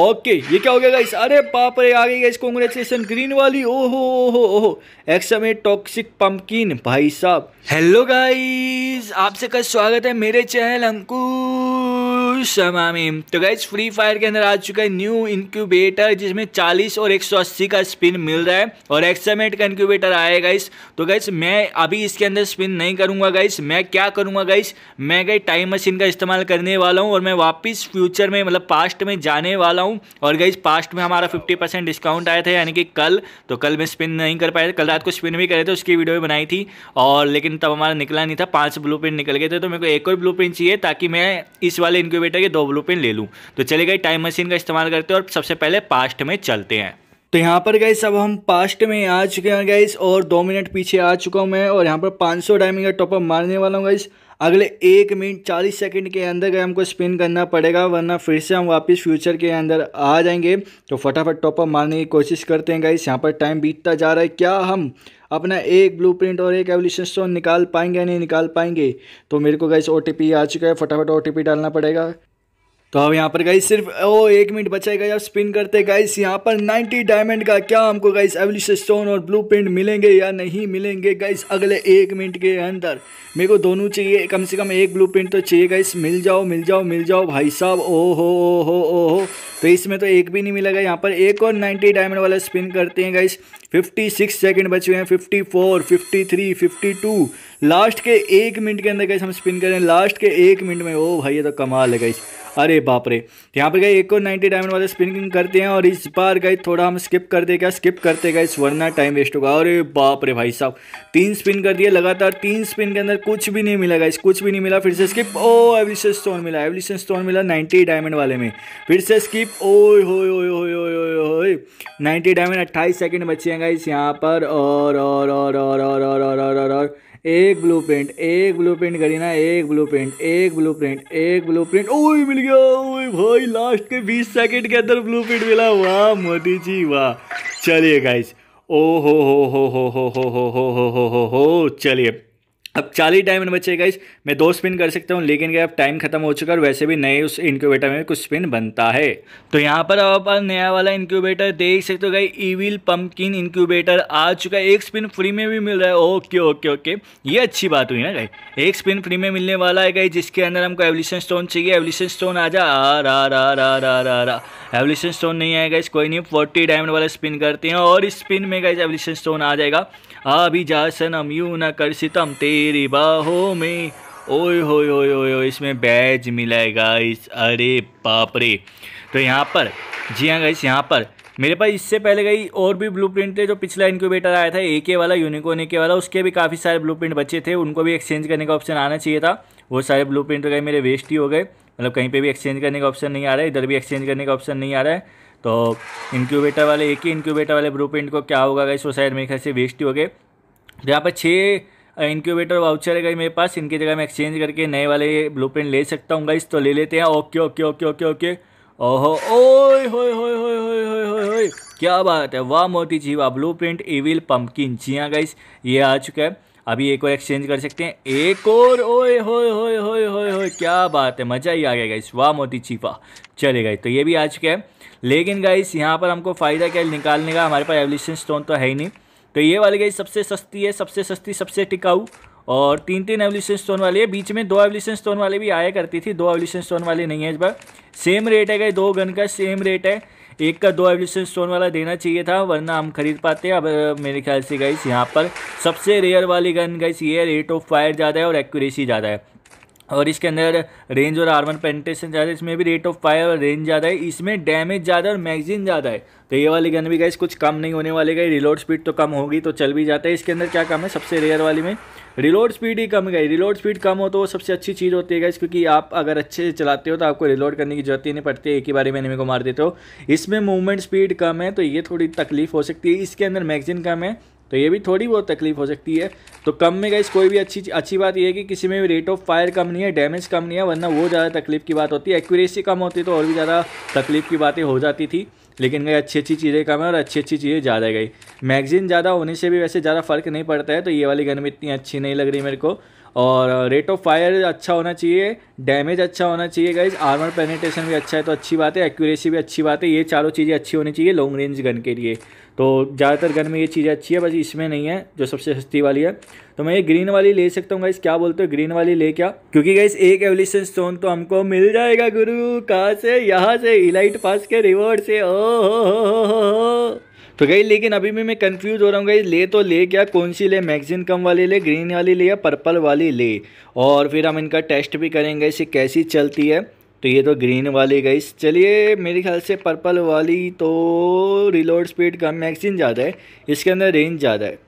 okay ये क्या हो गया गाइस अरे पाप रे आ गई गाइस कॉन्ग्रेचुलेसन ग्रीन वाली ओहो ओहो ओहो एक्सम टॉक्सिक पम्पकिन भाई साहब हेलो गाइस आपसे का स्वागत है मेरे चैनल अंकुर टू समामीम तो गाइज फ्री फायर के अंदर आ चुका है न्यू इंक्यूबेटर जिसमें 40 और 180 का स्पिन मिल रहा है और एक्समेट का इंक्यूबेटर आया है गाइस तो गाइस मैं अभी इसके अंदर स्पिन नहीं करूंगा गाइस मैं क्या करूंगा गाइस मैं गई टाइम मशीन का इस्तेमाल करने वाला हूँ और मैं वापस फ्यूचर में मतलब पास्ट में जाने वाला हूँ और गाइज पास्ट में हमारा फिफ्टी डिस्काउंट आया था यानी कि कल तो कल मैं स्पिन नहीं कर पाया था कल रात को स्पिन भी करे थे उसकी वीडियो भी बनाई थी और लेकिन तब हमारा निकला नहीं था पाँच ब्लू निकल गए थे तो मेरे को एक और ब्लू चाहिए ताकि मैं इस वाले इंक्यूबेटर টাকে ডব্লিউপি নে লে লু তো চলে গায় টাইম মেশিন কা ইস্তেমার করতে হ আর সবসে পহলে পাস্ট মে চলতে হ তো ইয়াহা পর গাইজ আব হাম পাস্ট মে আ চুকে হ গাইজ আর 2 মিনিট পিছে আ চুকা হু মে আর ইয়াহা পর 500 ডায়মন্ড কা টপ আপ মারনে ওয়ালা হু গাইজ अगले एक मिनट चालीस सेकंड के अंदर हमको स्पिन करना पड़ेगा वरना फिर से हम वापस फ्यूचर के अंदर आ जाएंगे तो फटाफट टॉपअप मारने की कोशिश करते हैं गाइस यहाँ पर टाइम बीतता जा रहा है क्या हम अपना एक ब्लूप्रिंट और एक एवोल्यूशन स्टोन निकाल पाएंगे या नहीं निकाल पाएंगे तो मेरे को गाइस ओ आ चुका है फटाफट ओ डालना पड़ेगा तो अब यहाँ पर गाइस सिर्फ ओ एक मिनट बचेगा अब स्पिन करते गाइस यहाँ पर 90 डायमंड का क्या हमको गाइस एवलिश स्टोन और ब्लू प्रिंट मिलेंगे या नहीं मिलेंगे गाइस अगले एक मिनट के अंदर मेरे को दोनों चाहिए कम से कम एक ब्लू प्रिंट तो चाहिए गाइस मिल जाओ मिल जाओ मिल जाओ भाई साहब ओ हो ओ हो ओ हो तो इसमें तो एक भी नहीं मिलेगा यहाँ पर एक और नाइन्टी डायमंड वाला स्पिन करते हैं गाइस फिफ्टी सिक्स सेकेंड बचे हुए हैं fifty four fifty three fifty two last के एक मिनट के अंदर गाइस हम स्पिन करें लास्ट के एक मिनट में ओ भाई ये तो कमाल है गाइस अरे बाप रे यहाँ पर गए एक और नाइन्टी डायमंड वाले स्पिनिंग करते हैं और इस बार गए थोड़ा हम स्किप कर दे क्या स्किप करते गए वरना टाइम वेस्ट होगा अरे बाप रे भाई साहब तीन स्पिन कर दिए लगातार तीन स्पिन के अंदर कुछ भी नहीं मिला गाइस कुछ भी नहीं मिला फिर से स्किप ओ एवलिशन स्टोन मिला एवलिशन स्टोन मिला नाइन्टी डायमंड वाले में फिर से स्किप ओए होए ओए होए ओए ओए ओए 90 डायमंड 28 सेकंड बचे हैं गाइस यहाँ पर और और और और और और और और और और एक ब्लू प्रिंट एक ब्लू प्रिंट करी ना एक ब्लू प्रिंट एक ब्लू प्रिंट एक ब्लू प्रिंट ओए मिल गया ओए भाई लास्ट के 20 सेकंड के अंदर ब्लू प्रिंट मिला वाह मोदी जी वाह चलिए गाइस ओ हो हो हो हो हो हो हो हो हो हो हो चलिए अब चालीस डायमंड बचे गाइस मैं दो स्पिन कर सकता हूँ लेकिन क्या अब टाइम खत्म हो चुका है और वैसे भी नए उस इंक्यूबेटर में कुछ स्पिन बनता है तो यहाँ पर अब आप नया वाला इंक्यूबेटर देख सकते हो गाई ईविल पम्पकिन इंक्यूबेटर आ चुका है एक स्पिन फ्री में भी मिल रहा है ओके ओके ओके ये अच्छी बात हुई ना गाई एक स्पिन फ्री में मिलने वाला है गाई जिसके अंदर हमको एवल्यूशन स्टोन चाहिए एवल्यूशन स्टोन आ जा रा रा रा रा रा रा एवल्यूशन स्टोन नहीं आएगा इस कोई नहीं फोर्टी डायमंड वाला स्पिन करते हैं और इस स्पिन में गई एवल्यूशन स्टोन आ जाएगा अभिजासनम यू न कर सितम तेरी बाहों में ओ हो ओए ओए इसमें बैज मिलेगा इस अरे बाप रे तो यहाँ पर जी हाँ गाइस यहाँ पर मेरे पास इससे पहले गई और भी ब्लू प्रिंट थे जो पिछला इनक्यूबेटर आया था ए के वाला यूनिकोन ए के वाला उसके भी काफ़ी सारे ब्लू प्रिंट बचे थे उनको भी एक्सचेंज करने का ऑप्शन आना चाहिए था वो सारे ब्लू प्रिंट गए मेरे वेस्ट ही हो गए मतलब कहीं पे भी एक्सचेंज करने का ऑप्शन नहीं आ रहा है इधर भी एक्सचेंज करने का ऑप्शन नहीं आ रहा है तो इंक्यूबेटर वाले एक ही इंक्यूबेटर वाले ब्लू प्रिंट को क्या होगा गई वो शायद मेरे ख्याल से वेस्ट ही हो गए तो यहाँ पर छः इंक्यूबेटर वाउचर है गई मेरे पास इनकी जगह मैं एक्सचेंज करके नए वाले ब्लू प्रिंट ले सकता हूँ गाइस तो ले लेते हैं okay okay okay okay okay ओहो ओ हो क्या बात है वाह मोती जी वाह ब्लू प्रिंट ईविल पम्पकिन जी हाँ गाइस ये आ चुका है अभी एक और एक्सचेंज कर सकते हैं एक और ओए हो क्या बात है मज़ा ही आ गया गाइस वाह मोती चीफा चले गए तो ये भी आ चुका है लेकिन गाइस यहाँ पर हमको फ़ायदा क्या निकालने का हमारे पास एवल्यूशन स्टोन तो है ही नहीं तो ये वाली गाइस सबसे सस्ती है सबसे सस्ती सबसे टिकाऊ और तीन तीन एवल्यूशन स्टोन वाली है बीच में दो एवल्यूशन स्टोन वाले भी आया करती थी दो एवल्यूशन स्टोन वाले नहीं है इस बार सेम रेट है गई दो गन का सेम रेट है एक का दो एवल्यूशन स्टोन वाला देना चाहिए था वरना हम खरीद पाते अब मेरे ख्याल से गाइस यहाँ पर सबसे रेयर वाली गन गाइस ये रेट ऑफ फायर ज़्यादा है और एक्यूरेसी ज़्यादा है और इसके अंदर रेंज और आर्मर पेंटेशन ज़्यादा है इसमें भी रेट ऑफ फायर और रेंज ज़्यादा है इसमें डैमेज ज़्यादा और मैगजीन ज़्यादा है तो ये वाली गन भी गई कुछ कम नहीं होने वाले गई रिलोड स्पीड तो कम होगी तो चल भी जाता है इसके अंदर क्या कम है सबसे रेयर वाली में रिलोड स्पीड ही कम गई रिलोड स्पीड कम हो तो वो सबसे अच्छी चीज़ होती है गई क्योंकि आप अगर अच्छे से चलाते हो तो आपको रिलोड करने की जरूरत ही नहीं पड़ती एक ही बारे में को मार देते हो इसमें मूवमेंट स्पीड कम है तो ये थोड़ी तकलीफ हो सकती है इसके अंदर मैगजीन कम है तो ये भी थोड़ी बहुत तकलीफ हो सकती है तो कम में गई कोई भी अच्छी अच्छी बात यह है कि किसी में भी रेट ऑफ फायर कम नहीं है डैमेज कम नहीं है वरना वो ज़्यादा तकलीफ की बात होती है एक्यूरेसी कम होती तो और भी ज़्यादा तकलीफ की बातें हो जाती थी लेकिन गई अच्छी अच्छी चीज़ें कम है और अच्छी अच्छी चीज़ें ज़्यादा गई मैगजीन ज़्यादा होने से भी वैसे ज़्यादा फर्क नहीं पड़ता है तो ये वाली गन भी इतनी अच्छी नहीं लग रही मेरे को और रेट ऑफ फायर अच्छा होना चाहिए डैमेज अच्छा होना चाहिए गाइज आर्मर पेनिटेशन भी अच्छा है तो अच्छी बात है एक्यूरेसी भी अच्छी बात है ये चारों चीज़ें अच्छी होनी चाहिए लॉन्ग रेंज गन के लिए तो ज़्यादातर गन में ये चीज़ें अच्छी है बस इसमें नहीं है जो सबसे सस्ती वाली है तो मैं ये ग्रीन वाली ले सकता हूँ गाइस क्या बोलते हो ग्रीन वाली ले क्या क्योंकि गाइस एक एवोल्यूशन स्टोन तो हमको मिल जाएगा गुरु कहाँ से यहाँ से इलाइट पास के रिवॉर्ड से ओ हो हो हो हो तो गई लेकिन अभी भी मैं कंफ्यूज हो रहा हूँ गई ले तो ले क्या कौन सी ले मैगजीन कम वाली ले ग्रीन वाली ले या पर्पल वाली ले और फिर हम इनका टेस्ट भी करेंगे इसे कैसी चलती है तो ये तो ग्रीन वाली गई चलिए मेरे ख्याल से पर्पल वाली तो रिलोड स्पीड कम मैगजीन ज़्यादा है इसके अंदर रेंज ज़्यादा है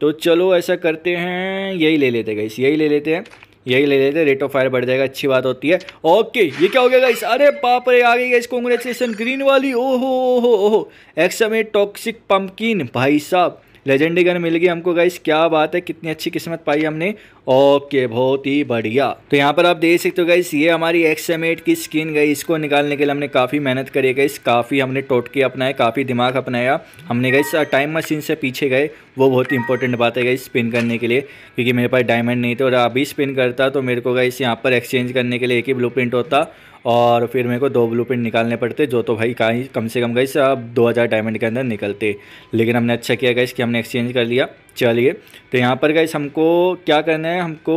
तो चलो ऐसा करते हैं यही ले लेते गई यही ले लेते हैं यही ले लेते रेट ऑफ फायर बढ़ जाएगा अच्छी बात होती है ओके ये क्या हो गया गाइस अरे पाप रे आ गई गाइस कॉन्ग्रेचुलेसन ग्रीन वाली ओहो ओहो ओहो एक्सा टॉक्सिक पम्पकिन भाई साहब लेजेंडी गन मिल गई हमको गाइस क्या बात है कितनी अच्छी किस्मत पाई हमने ओके बहुत ही बढ़िया तो यहाँ पर आप देख सकते हो गई ये हमारी एक्समेट की स्किन गई इसको निकालने के लिए हमने काफ़ी मेहनत करी गई काफ़ी हमने टोटके अपनाए काफ़ी दिमाग अपनाया हमने गई टाइम मशीन से पीछे गए वो बहुत इंपॉर्टेंट बात है गई स्पिन करने के लिए क्योंकि मेरे पास डायमंड नहीं थे और अभी स्पिन करता तो मेरे को गई यहाँ पर एक्सचेंज करने के लिए एक ही ब्लू होता और फिर मेरे को दो ब्लू प्रिंट निकालने पड़ते जो तो भाई कहीं कम से कम गई अब दो हज़ार डायमंड के अंदर निकलते लेकिन हमने अच्छा किया गया कि हमने एक्सचेंज कर लिया चलिए तो यहाँ पर गाइस हमको क्या करना है हमको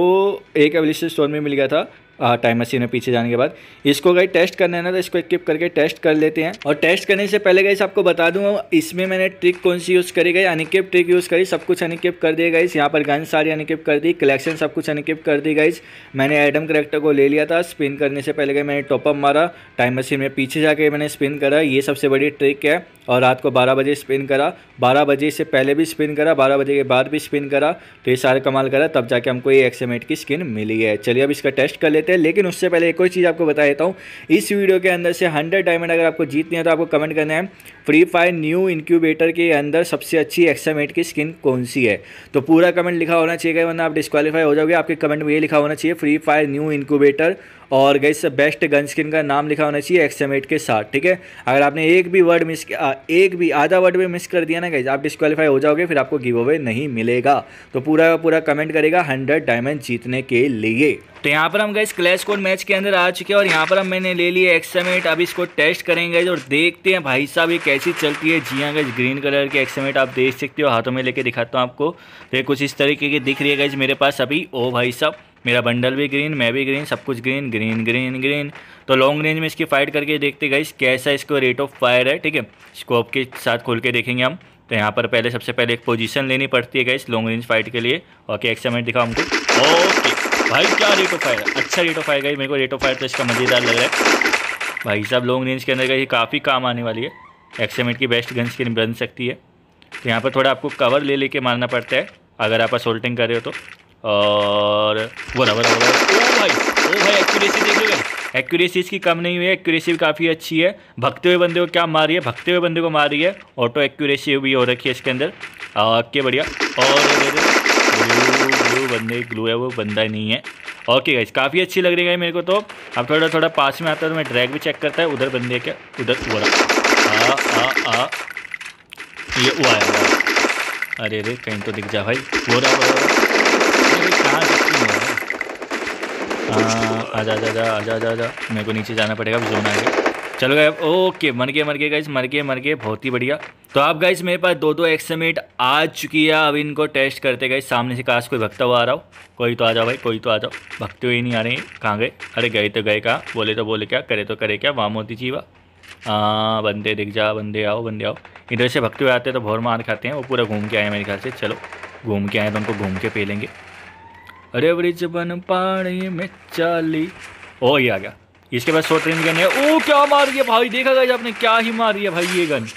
एक एवलिस्ट स्टोर में मिल गया था टाइम मशीन में पीछे जाने के बाद इसको गई टेस्ट करना है ना तो इसको इक्विप करके टेस्ट कर लेते हैं और टेस्ट करने से पहले गई आपको बता दूँ इसमें मैंने ट्रिक कौन सी यूज़ करी गई अनिकेप ट्रिक यूज़ करी सब कुछ अनिकेप कर दिए गई यहाँ पर गन सारी अनिकेप कर दी कलेक्शन सब कुछ अनिकेप कर दी गई मैंने एडम करेक्टर को ले लिया था स्पिन करने से पहले गई मैंने टॉपअप मारा टाइम मशीन में पीछे जाके मैंने स्पिन करा ये सबसे बड़ी ट्रिक है और रात को बारह बजे स्पिन करा बारह बजे से पहले भी स्पिन करा बारह बजे के बाद भी स्पिन करा तो ये सारे कमाल करा तब जाके हमको ये एक्समेट की स्किन मिली है चलिए अब इसका टेस्ट कर लेते लेते हैं लेकिन उससे पहले एक और चीज़ आपको बता देता हूँ इस वीडियो के अंदर से हंड्रेड डायमंड अगर आपको जीतनी है तो आपको कमेंट करना है फ्री फायर न्यू इंक्यूबेटर के अंदर सबसे अच्छी एक्सामेट की स्किन कौन सी है तो पूरा कमेंट लिखा होना चाहिए वरना आप डिस्कालीफाई हो जाओगे आपके कमेंट में ये लिखा होना चाहिए फ्री फायर न्यू इंक्यूबेटर और गई बेस्ट गन स्किन का नाम लिखा होना चाहिए एक्समेट के साथ ठीक है अगर आपने एक भी वर्ड मिस एक भी आधा वर्ड भी मिस कर दिया ना गई आप डिस्कालीफाई हो जाओगे फिर आपको गिव अवे नहीं मिलेगा तो पूरा का पूरा कमेंट करेगा हंड्रेड डायमंड जीतने के लिए तो यहाँ पर हम गए क्लैश कोड मैच के अंदर आ चुके हैं और यहाँ पर हम मैंने ले लिए एक्समेट अब इसको टेस्ट करेंगे और देखते हैं भाई साहब ये कैसी चलती है जी हाँ गज ग्रीन कलर के एक्समेट आप देख सकते हो हाथों में लेके दिखाता हूँ आपको ये कुछ इस तरीके की दिख रही है गई मेरे पास अभी ओ भाई साहब मेरा बंडल भी ग्रीन मैं भी ग्रीन सब कुछ ग्रीन ग्रीन ग्रीन ग्रीन तो लॉन्ग रेंज में इसकी फाइट करके देखते गई कैसा इसको रेट ऑफ फायर है ठीक है स्कोप के साथ खोल के देखेंगे हम तो यहाँ पर पहले सबसे पहले एक पोजीशन लेनी पड़ती है गई लॉन्ग रेंज फाइट के लिए ओके समय दिखाओ हमको ओके भाई क्या रेट ऑफ फायर अच्छा रेट ऑफ फायर गई मेरे को रेट ऑफ फायर तो इसका मज़ेदार लग रहा है भाई साहब लॉन्ग रेंज के अंदर गई काफ़ी काम आने वाली है एक्सामेंट की बेस्ट गन स्क्रीन बन सकती है तो यहाँ पर थोड़ा आपको कवर ले लेके मारना पड़ता है अगर आप असोल्टिंग कर रहे हो तो और बोला बोला बोला ओ भाई ओ भाई एक्यूरेसी देख लो एक्यूरेसी इसकी कम नहीं हुई है एक्यूरेसी भी काफ़ी अच्छी है भगते हुए बंदे को क्या रही है भगते हुए बंदे को मारी है ऑटो एक्यूरेसी भी हो रखी है इसके अंदर ओके बढ़िया और ग्लू ग्लू बंदे ग्लू है वो बंदा नहीं है ओके गाइस काफ़ी अच्छी लग रही है मेरे को तो अब थोड़ा थोड़ा पास में आता है तो मैं ड्रैग भी चेक करता है उधर बंदे के उधर वो आ आ आ ये वो आया अरे अरे कहीं तो दिख जा भाई वो रहा हाँ आजा आजा आजा आजा आजा मेरे को नीचे जाना पड़ेगा अब जोन आगे चलो गए ओके मर गए मर गए गाइस मर गए मर गए बहुत ही बढ़िया तो आप गाइस मेरे पास दो दो एक्समेट आ चुकी है अब इनको टेस्ट करते गए सामने से काश कोई भगता हुआ आ रहा हो कोई तो आ जाओ भाई कोई तो आ जाओ भगते हुए नहीं आ रहे कहाँ गए अरे गए तो गए कहाँ बोले तो बोले क्या करे तो करे क्या वाम होती चीवा हाँ बंदे दिख जा बंदे आओ बंदे आओ इधर से भगते हुए आते हैं तो भौर मार खाते हैं वो पूरा घूम के आए मेरे ख्याल से चलो घूम के आए तो उनको घूम के पे लेंगे अरे ब्रिज बन पानी में चाली ओ ये आ गया इसके पास शॉर्ट रेंज गन है ओ क्या मार दिया भाई देखा गया आपने क्या ही मार दिया भाई ये गन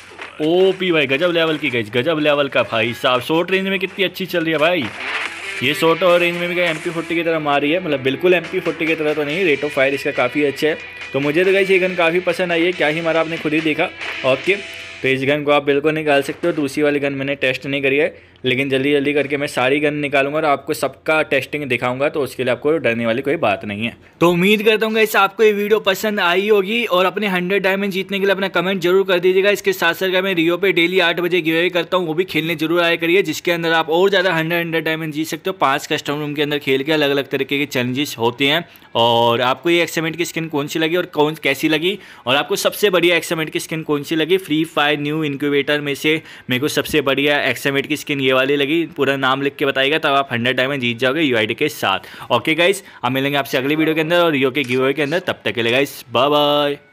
ओ पी भाई गजब लेवल की गई गजब लेवल का भाई साहब शॉर्ट रेंज में कितनी अच्छी चल रही है भाई ये शॉर्ट और रेंज में भी एम पी फोर्टी की तरह मारी है मतलब बिल्कुल एम पी फोर्टी की तरह तो नहीं रेट ऑफ फायर इसका काफ़ी अच्छा है तो मुझे तो गई ये गन काफ़ी पसंद आई है क्या ही मारा आपने खुद ही देखा ओके तो इस गन को आप बिल्कुल निकाल सकते हो दूसरी वाली गन मैंने टेस्ट नहीं करी है लेकिन जल्दी जल्दी करके मैं सारी गन निकालूंगा और आपको सबका टेस्टिंग दिखाऊंगा तो उसके लिए आपको डरने वाली कोई बात नहीं है तो उम्मीद करता हूँ इस आपको ये वीडियो पसंद आई होगी और अपने हंड्रेड डायमंड जीतने के लिए अपना कमेंट जरूर कर दीजिएगा इसके साथ साथ मैं रियो पे डेली आठ बजे गिवे करता हूँ वो भी खेलने जरूर आया करिए जिसके अंदर आप और ज़्यादा हंड्रेड हंड्रेड डायमंड जीत सकते हो पाँच कस्टम रूम के अंदर खेल के अलग अलग तरीके के चैलेंजेस होते हैं और आपको ये एक्समेंट की स्किन कौन सी लगी और कौन कैसी लगी और आपको सबसे बढ़िया एक्समेंट की स्किन कौन सी लगी फ्री फायर न्यू इनक्यूबेटर में से मेरे को सबसे बढ़िया एक्समेंट की स्किन ये वाली लगी पूरा नाम लिख के बताएगा तब आप हंड्रेड डायमंड जीत जाओगे यू के साथ ओके गाइस हम मिलेंगे आपसे अगली वीडियो के अंदर और यू के गिवे के अंदर तब तक के लिए गाइस बाय बाय